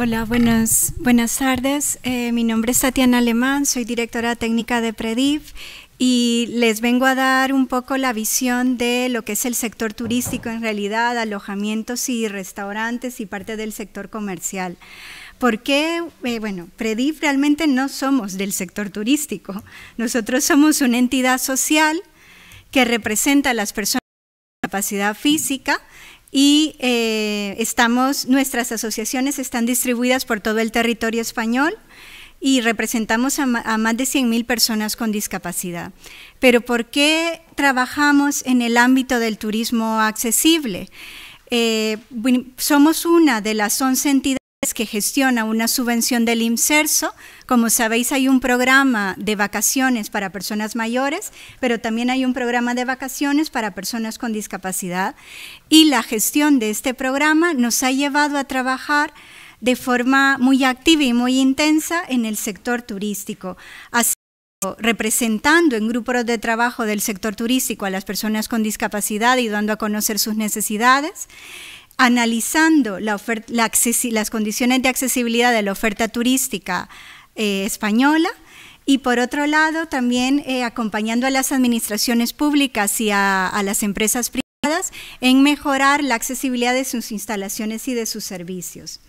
Hola, buenas, buenas tardes. Eh, mi nombre es Tatiana Alemán, soy directora técnica de PREDIF y les vengo a dar un poco la visión de lo que es el sector turístico en realidad, alojamientos y restaurantes y parte del sector comercial. ¿Por qué? Eh, bueno, PREDIF realmente no somos del sector turístico. Nosotros somos una entidad social que representa a las personas con discapacidad física y eh, estamos, nuestras asociaciones están distribuidas por todo el territorio español y representamos a, más de 100.000 personas con discapacidad. Pero ¿por qué trabajamos en el ámbito del turismo accesible? Eh, somos una de las 11 entidades que gestiona una subvención del IMSERSO. Como sabéis, hay un programa de vacaciones para personas mayores, pero también hay un programa de vacaciones para personas con discapacidad. Y la gestión de este programa nos ha llevado a trabajar de forma muy activa y muy intensa en el sector turístico. Así representando en grupos de trabajo del sector turístico a las personas con discapacidad y dando a conocer sus necesidades analizando las condiciones de accesibilidad de la oferta turística eh, española y por otro lado también eh, acompañando a las administraciones públicas y a, las empresas privadas en mejorar la accesibilidad de sus instalaciones y de sus servicios.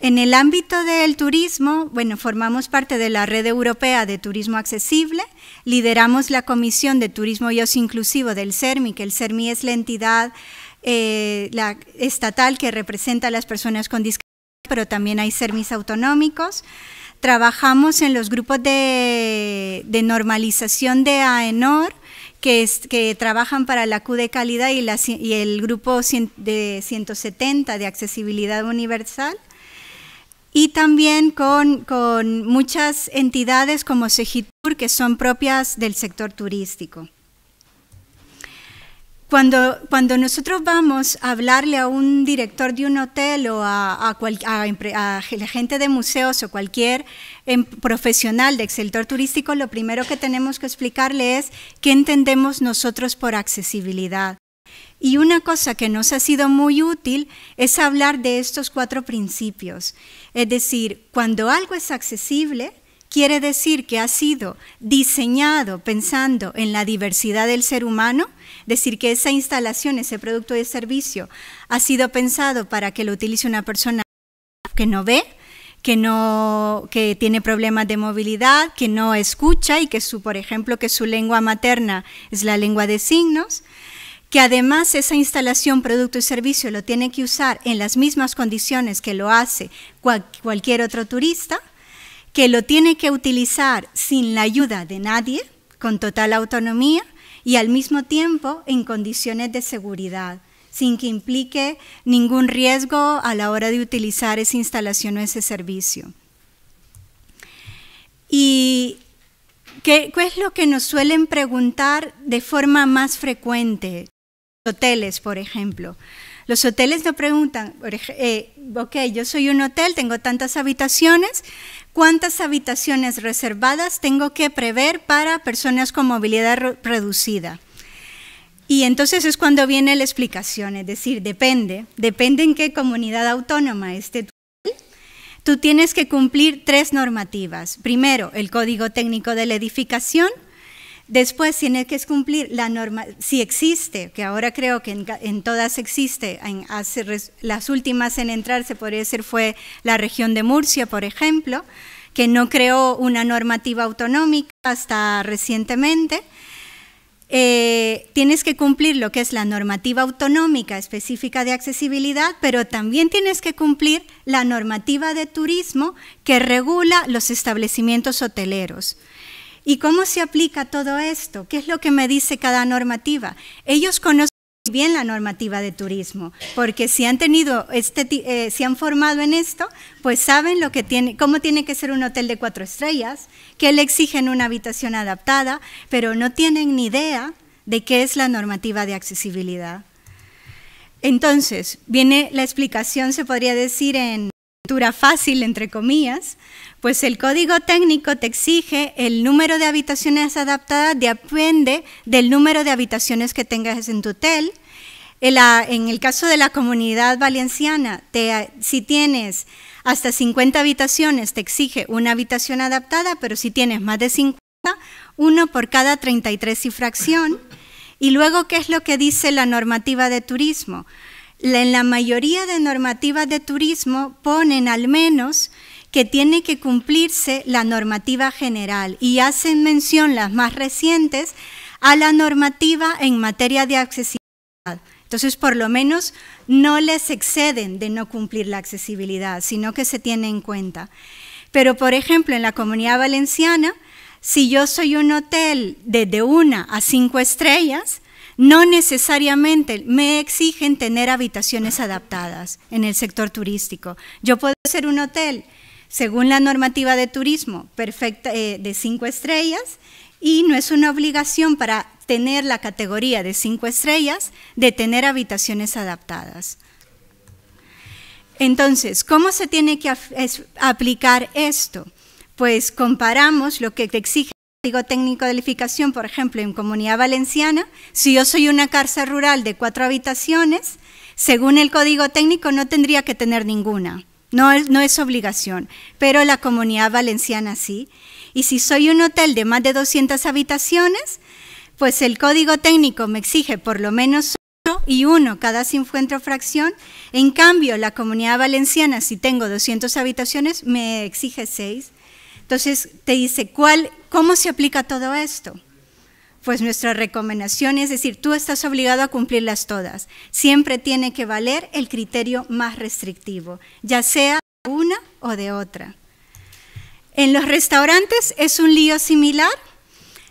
En el ámbito del turismo, bueno, formamos parte de la Red Europea de Turismo Accesible, lideramos la Comisión de Turismo y Ocio Inclusivo del CERMI, que el CERMI es la entidad eh, la estatal que representa a las personas con discapacidad, pero también hay servicios autonómicos. Trabajamos en los grupos de, normalización de AENOR, que, trabajan para la Q de calidad y, el grupo de 170 de accesibilidad universal. Y también con, con muchas entidades como Segitur, que son propias del sector turístico. Cuando, nosotros vamos a hablarle a un director de un hotel o a, a, la gente de museos o cualquier em, profesional de sector turístico, lo primero que tenemos que explicarle es qué entendemos nosotros por accesibilidad. Y una cosa que nos ha sido muy útil es hablar de estos cuatro principios. Es decir, cuando algo es accesible, quiere decir que ha sido diseñado pensando en la diversidad del ser humano, decir que esa instalación, ese producto de servicio ha sido pensado para que lo utilice una persona que no ve, que no tiene problemas de movilidad, que no escucha y que su, por ejemplo, que su lengua materna es la lengua de signos que además esa instalación, producto y servicio lo tiene que usar en las mismas condiciones que lo hace cualquier otro turista, que lo tiene que utilizar sin la ayuda de nadie, con total autonomía y al mismo tiempo en condiciones de seguridad, sin que implique ningún riesgo a la hora de utilizar esa instalación o ese servicio. ¿Y qué, es lo que nos suelen preguntar de forma más frecuente? Hoteles, por ejemplo. Los hoteles nos preguntan, eh, ok, yo soy un hotel, tengo tantas habitaciones, ¿Cuántas habitaciones reservadas tengo que prever para personas con movilidad reducida? Y entonces es cuando viene la explicación, es decir, depende, depende en qué comunidad autónoma esté tú. Tú tienes que cumplir tres normativas. Primero, el Código Técnico de la Edificación, Después tienes que cumplir la norma, si existe, que ahora creo que en, todas existe, las últimas en entrarse se podría decir fue la región de Murcia, por ejemplo, que no creó una normativa autonómica hasta recientemente. Eh, tienes que cumplir lo que es la normativa autonómica específica de accesibilidad, pero también tienes que cumplir la normativa de turismo que regula los establecimientos hoteleros. ¿Y cómo se aplica todo esto? ¿Qué es lo que me dice cada normativa? Ellos conocen bien la normativa de turismo, porque si han tenido este, eh, si han formado en esto, pues saben lo que tiene, cómo tiene que ser un hotel de cuatro estrellas, que le exigen una habitación adaptada, pero no tienen ni idea de qué es la normativa de accesibilidad. Entonces, viene la explicación, se podría decir, en fácil, entre comillas, pues el código técnico te exige el número de habitaciones adaptadas, depende del número de habitaciones que tengas en tu hotel. En, en el caso de la comunidad valenciana, si tienes hasta 50 habitaciones, te exige una habitación adaptada, pero si tienes más de 50, uno por cada 33 y fracción. Y luego, ¿qué es lo que dice la normativa de turismo? en la mayoría de normativas de turismo ponen al menos que tiene que cumplirse la normativa general y hacen mención las más recientes a la normativa en materia de accesibilidad. Entonces, por lo menos no les exceden de no cumplir la accesibilidad, sino que se tiene en cuenta. Pero, por ejemplo, en la comunidad valenciana, si yo soy un hotel desde una a cinco estrellas, no necesariamente me exigen tener habitaciones adaptadas en el sector turístico. Yo puedo hacer un hotel según la normativa de turismo perfecta, eh, de cinco estrellas y no es una obligación para tener la categoría de cinco estrellas de tener habitaciones adaptadas. Entonces, ¿cómo se tiene que aplicar esto? Pues comparamos lo que exige Código Técnico de Edificación, por ejemplo, en Comunidad Valenciana, si yo soy una cárcel rural de cuatro habitaciones, según el Código Técnico no tendría que tener ninguna. No, no es obligación, pero la Comunidad Valenciana sí. Y si soy un hotel de más de 200 habitaciones, pues el Código Técnico me exige por lo menos y uno cada cincuenta fracción. En cambio, la comunidad valenciana, si tengo 200 habitaciones, me exige seis. Entonces te dice, ¿cómo se aplica todo esto? Pues nuestra recomendación es decir, tú estás obligado a cumplirlas todas. Siempre tiene que valer el criterio más restrictivo, ya sea de una o de otra. En los restaurantes es un lío similar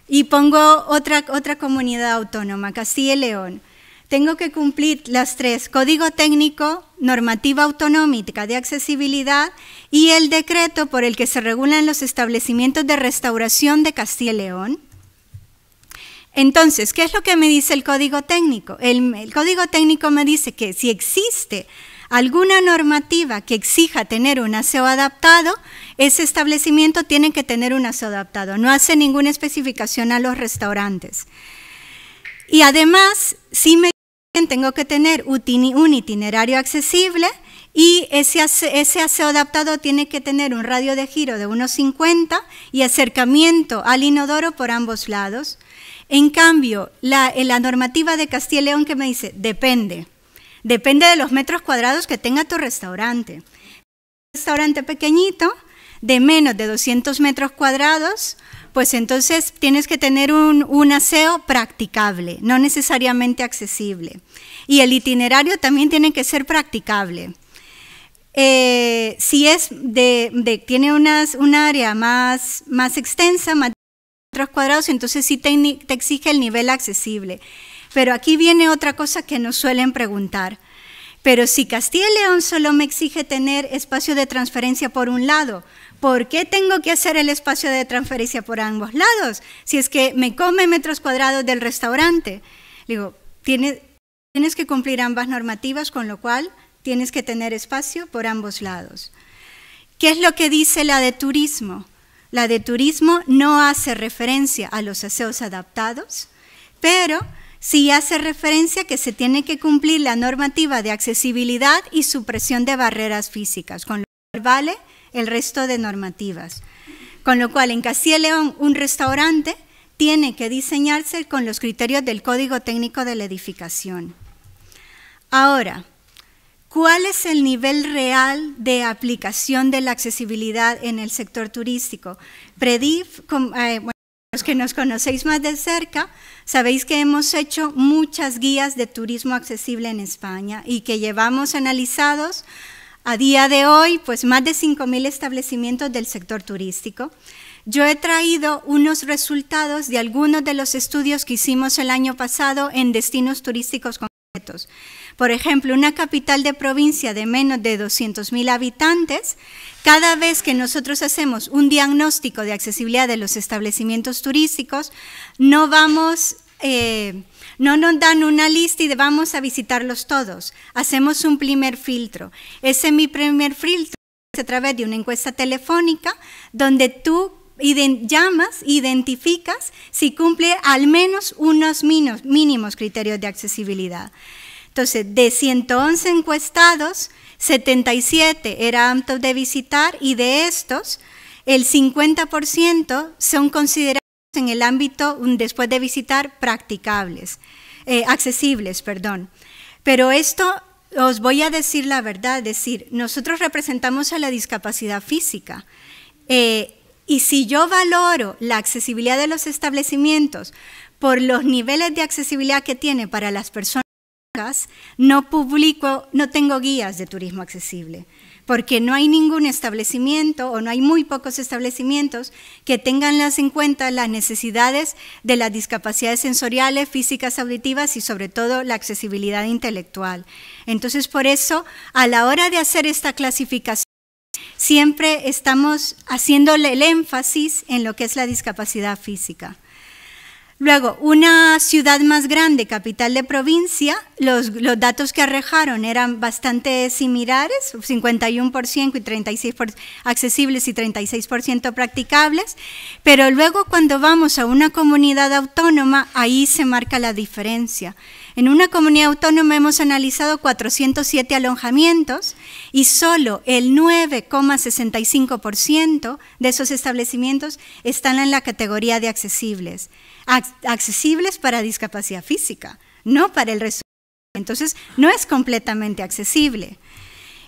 y pongo otra, otra comunidad autónoma, Castilla y León tengo que cumplir las tres, código técnico, normativa autonómica de accesibilidad y el decreto por el que se regulan los establecimientos de restauración de Castilla y León. Entonces, ¿qué es lo que me dice el código técnico? El, código técnico me dice que si existe alguna normativa que exija tener un aseo adaptado, ese establecimiento tiene que tener un aseo adaptado. No hace ninguna especificación a los restaurantes. Y además, si me tengo que tener un itinerario accesible y ese, ese aseo adaptado tiene que tener un radio de giro de unos 1,50 y acercamiento al inodoro por ambos lados. En cambio, la, eh, la normativa de Castilla y León que me dice, depende. Depende de los metros cuadrados que tenga tu restaurante. Un restaurante pequeñito, de menos de 200 metros cuadrados, pues entonces tienes que tener un, aseo practicable, no necesariamente accesible. Y el itinerario también tiene que ser practicable. Eh, si es de, tiene un área más, más extensa, más metros cuadrados, entonces sí te exige el nivel accesible. Pero aquí viene otra cosa que nos suelen preguntar. Pero si Castilla y León solo me exige tener espacio de transferencia por un lado, ¿por qué tengo que hacer el espacio de transferencia por ambos lados? Si es que me come metros cuadrados del restaurante. Digo, tienes, que cumplir ambas normativas, con lo cual tienes que tener espacio por ambos lados. ¿Qué es lo que dice la de turismo? La de turismo no hace referencia a los aseos adaptados, pero sí hace referencia que se tiene que cumplir la normativa de accesibilidad y supresión de barreras físicas, con lo cual vale el resto de normativas. Con lo cual, en Castilla León, un restaurante tiene que diseñarse con los criterios del Código Técnico de la Edificación. Ahora, ¿cuál es el nivel real de aplicación de la accesibilidad en el sector turístico? Predif, eh, los que nos conocéis más de cerca, Sabéis que hemos hecho muchas guías de turismo accesible en España y que llevamos analizados a día de hoy pues más de 5.000 establecimientos del sector turístico. Yo he traído unos resultados de algunos de los estudios que hicimos el año pasado en destinos turísticos concretos. Por ejemplo, una capital de provincia de menos de 200.000 habitantes, cada vez que nosotros hacemos un diagnóstico de accesibilidad de los establecimientos turísticos, no vamos... Eh, no nos dan una lista y vamos a visitarlos todos. Hacemos un primer filtro. Ese mi primer filtro a través de una encuesta telefónica donde tú llamas, identificas si cumple al menos unos mínimos criterios de accesibilidad. Entonces, de 111 encuestados, 77 eran aptos de visitar y de estos, el 50% son considerados en el ámbito, después de visitar, practicables, eh, accesibles, perdón. Pero esto, os voy a decir la verdad, es decir, nosotros representamos a la discapacidad física. Eh, y si yo valoro la accesibilidad de los establecimientos por los niveles de accesibilidad que tiene para las personas no publico, no tengo guías de turismo accesible, porque no hay ningún establecimiento o no hay muy pocos establecimientos que tengan en cuenta las necesidades de las discapacidades sensoriales, físicas, auditivas y sobre todo la accesibilidad intelectual. Entonces, por eso, a la hora de hacer esta clasificación, siempre estamos haciendo el énfasis en lo que es la discapacidad física. Luego, una ciudad más grande, capital de provincia, los, datos que arrejaron eran bastante similares, 51% y 36% accesibles y 36% practicables, pero luego cuando vamos a una comunidad autónoma, ahí se marca la diferencia. En una comunidad autónoma hemos analizado 407 alojamientos y solo el 9,65% de esos establecimientos están en la categoría de accesibles, accesibles para discapacidad física, no para el resto. Entonces, no es completamente accesible.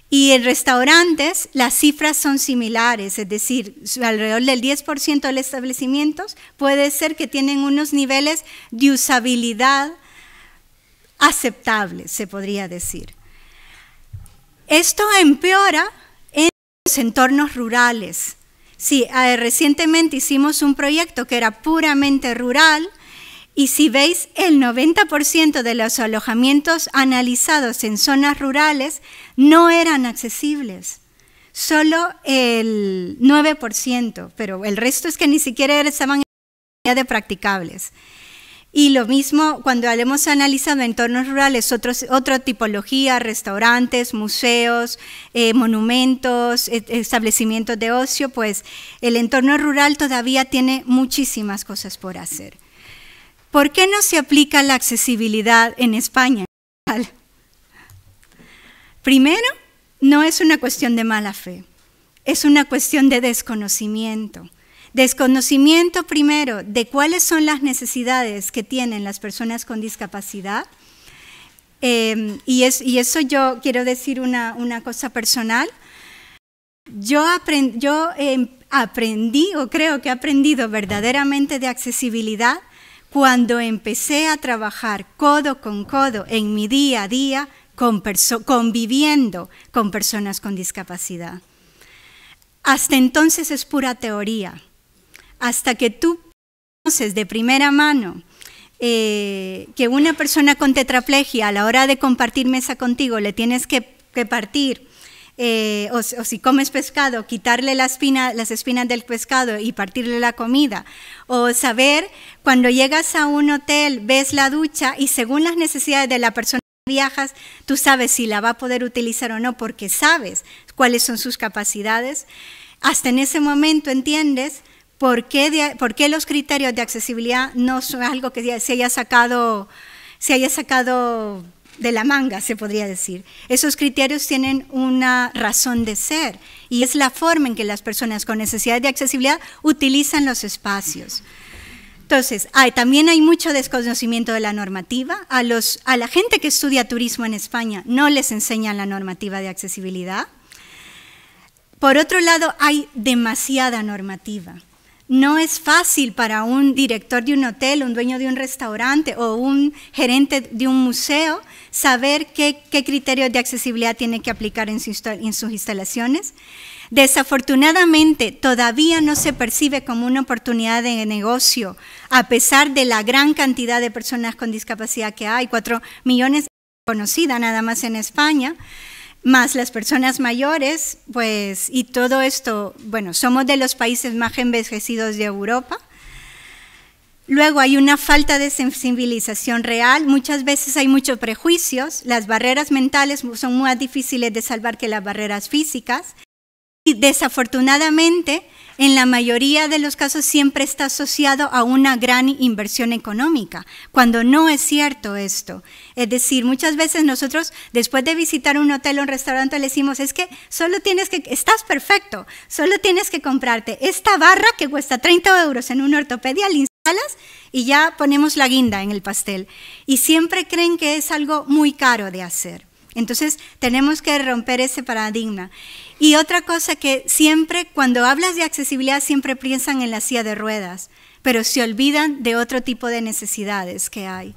Y en restaurantes las cifras son similares, es decir, alrededor del 10% de los establecimientos puede ser que tienen unos niveles de usabilidad aceptable, se podría decir. Esto empeora en los entornos rurales. si eh, recientemente hicimos un proyecto que era puramente rural y si veis, el 90% de los alojamientos analizados en zonas rurales no eran accesibles. Solo el 9%, pero el resto es que ni siquiera estaban en de practicables. Y lo mismo cuando hemos analizado entornos rurales, otra tipología, restaurantes, museos, eh, monumentos, e, establecimientos de ocio, pues el entorno rural todavía tiene muchísimas cosas por hacer. ¿Por qué no se aplica la accesibilidad en España? Primero, no es una cuestión de mala fe, es una cuestión de desconocimiento. Desconocimiento primero de cuáles son las necesidades que tienen las personas con discapacidad. Em, y, eso yo quiero decir una, cosa personal. Yo, em, aprendí, o creo que he aprendido verdaderamente de accesibilidad cuando empecé a trabajar codo con codo en mi día a día conviviendo con personas con discapacidad. Hasta entonces es pura teoría hasta que tú conoces de primera mano eh, que una persona con tetraplegia a la hora de compartir mesa contigo le tienes que, partir, eh, o, si comes pescado, quitarle las espinas del pescado y partirle la comida, o saber cuando llegas a un hotel, ves la ducha y según las necesidades de la persona que viajas, tú sabes si la va a poder utilizar o no porque sabes cuáles son sus capacidades. Hasta en ese momento entiendes ¿Por qué, los criterios de accesibilidad no son algo que se haya sacado, de la manga, se podría decir? Esos criterios tienen una razón de ser y es la forma en que las personas con necesidades de accesibilidad utilizan los espacios. Entonces, también hay mucho desconocimiento de la normativa. A, a la gente que estudia turismo en España no les enseñan la normativa de accesibilidad. Por otro lado, hay demasiada normativa. No es fácil para un director de un hotel, un dueño de un restaurante o un gerente de un museo saber qué, criterios de accesibilidad tiene que aplicar en, sus instalaciones. Desafortunadamente, todavía no se percibe como una oportunidad de negocio, a pesar de la gran cantidad de personas con discapacidad que hay, cuatro millones conocida nada más en España más las personas mayores, pues, y todo esto, bueno, somos de los países más envejecidos de Europa. Luego hay una falta de sensibilización real, muchas veces hay muchos prejuicios, las barreras mentales son más difíciles de salvar que las barreras físicas, y desafortunadamente, en la mayoría de los casos siempre está asociado a una gran inversión económica, cuando no es cierto esto. Es decir, muchas veces nosotros después de visitar un hotel o un restaurante le decimos, es que solo tienes que, estás perfecto, solo tienes que comprarte esta barra que cuesta 30 euros en una ortopedia, la instalas y ya ponemos la guinda en el pastel. Y siempre creen que es algo muy caro de hacer. Entonces tenemos que romper ese paradigma. Y otra cosa que siempre, cuando hablas de accesibilidad, siempre piensan en la silla de ruedas, pero se olvidan de otro tipo de necesidades que hay.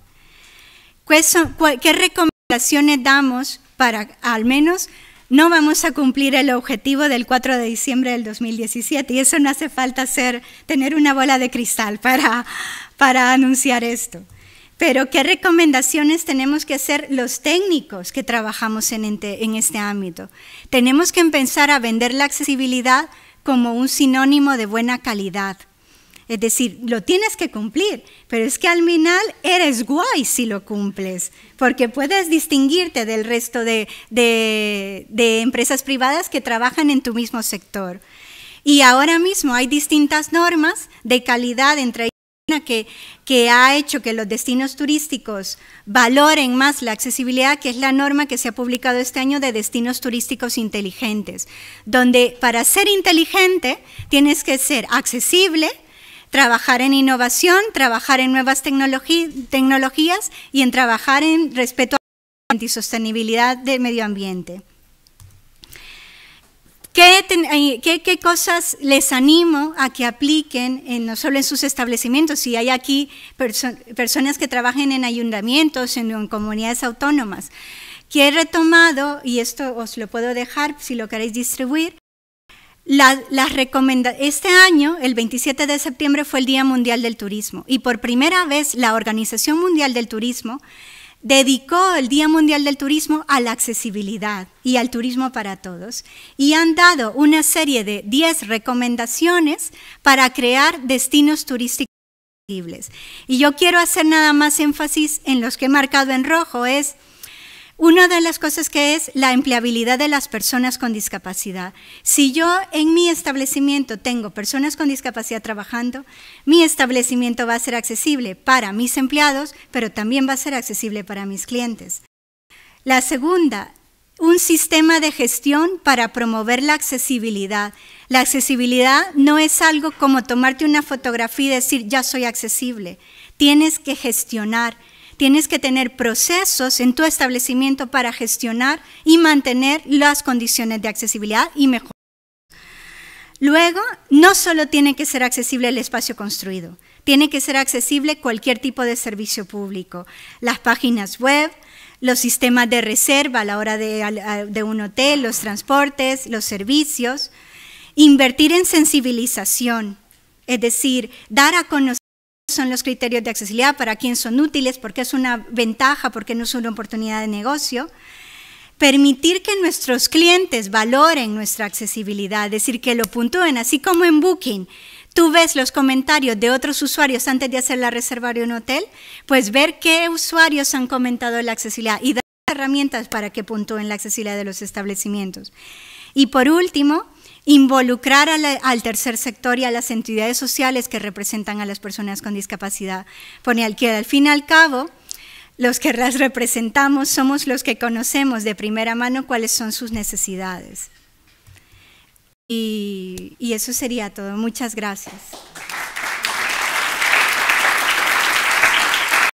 ¿Qué, recomendaciones damos para, al menos, no vamos a cumplir el objetivo del 4 de diciembre del 2017? Y eso no hace falta ser, tener una bola de cristal para, para anunciar esto. Pero ¿qué recomendaciones tenemos que hacer los técnicos que trabajamos en, este ámbito? Tenemos que empezar a vender la accesibilidad como un sinónimo de buena calidad. Es decir, lo tienes que cumplir, pero es que al final eres guay si lo cumples, porque puedes distinguirte del resto de, de, empresas privadas que trabajan en tu mismo sector. Y ahora mismo hay distintas normas de calidad entre que, ha hecho que los destinos turísticos valoren más la accesibilidad, que es la norma que se ha publicado este año de destinos turísticos inteligentes, donde para ser inteligente tienes que ser accesible, trabajar en innovación, trabajar en nuevas tecnologías y en trabajar en respeto a la sostenibilidad del medio ambiente. ¿Qué, cosas les animo a que apliquen, no solo en sus establecimientos, si hay aquí personas que trabajen en ayuntamientos, en, comunidades autónomas? Que he retomado, y esto os lo puedo dejar si lo queréis distribuir, las este año, el 27 de septiembre, fue el Día Mundial del Turismo y por primera vez la Organización Mundial del Turismo dedicó el Día Mundial del Turismo a la accesibilidad y al turismo para todos y han dado una serie de 10 recomendaciones para crear destinos turísticos. accesibles Y yo quiero hacer nada más énfasis en los que he marcado en rojo, es una de las cosas que es la empleabilidad de las personas con discapacidad. Si yo en mi establecimiento tengo personas con discapacidad trabajando, mi establecimiento va a ser accesible para mis empleados, pero también va a ser accesible para mis clientes. La segunda, un sistema de gestión para promover la accesibilidad. La accesibilidad no es algo como tomarte una fotografía y decir ya soy accesible. Tienes que gestionar Tienes que tener procesos en tu establecimiento para gestionar y mantener las condiciones de accesibilidad y mejor. Luego, no solo tiene que ser accesible el espacio construido, tiene que ser accesible cualquier tipo de servicio público, las páginas web, los sistemas de reserva a la hora de, de un hotel, los transportes, los servicios, invertir en sensibilización, es decir, dar a conocer son los criterios de accesibilidad, para quién son útiles, porque es una ventaja, porque no es una oportunidad de negocio. Permitir que nuestros clientes valoren nuestra accesibilidad, es decir, que lo puntúen, así como en Booking. Tú ves los comentarios de otros usuarios antes de hacer la reserva de un hotel, pues ver qué usuarios han comentado la accesibilidad y dar herramientas para que puntúen la accesibilidad de los establecimientos. Y por último, involucrar al tercer sector y a las entidades sociales que representan a las personas con discapacidad. Pone al que al fin y al cabo, los que las representamos somos los que conocemos de primera mano cuáles son sus necesidades. y eso sería todo. Muchas gracias.